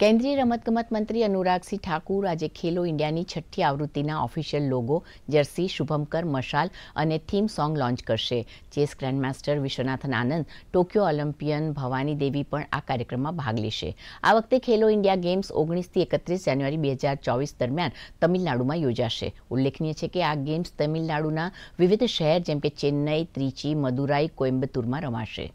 કેન્દ્રીય રમતગમત મંત્રી અનુરાગસિંહ ઠાકુર આજે ખેલો ઇન્ડિયાની છઠ્ઠી આવૃત્તિના ઓફિશિયલ લોગો જર્સી શુભમકર મશાલ અને થીમ સોંગ લોન્ચ કરશે chess grandmaster Viswanathan Anand Tokyo Olympian Bhavani Devi પણ આ કાર્યક્રમમાં ભાગ લેશે આ વખતે ખેલો ઇન્ડિયા ગેમ્સ ઓગણીસથી એકત્રીસ જાન્યુઆરી બે હજાર ચોવીસ દરમિયાન તમિલનાડુમાં યોજાશે ઉલ્લેખનીય છે કે આ ગેમ્સ તમિલનાડુના વિવિધ શહેર જેમ કે ચેન્નઈ ત્રિચી મદુરાઈ કોઇમ્બતુરમાં રમાશે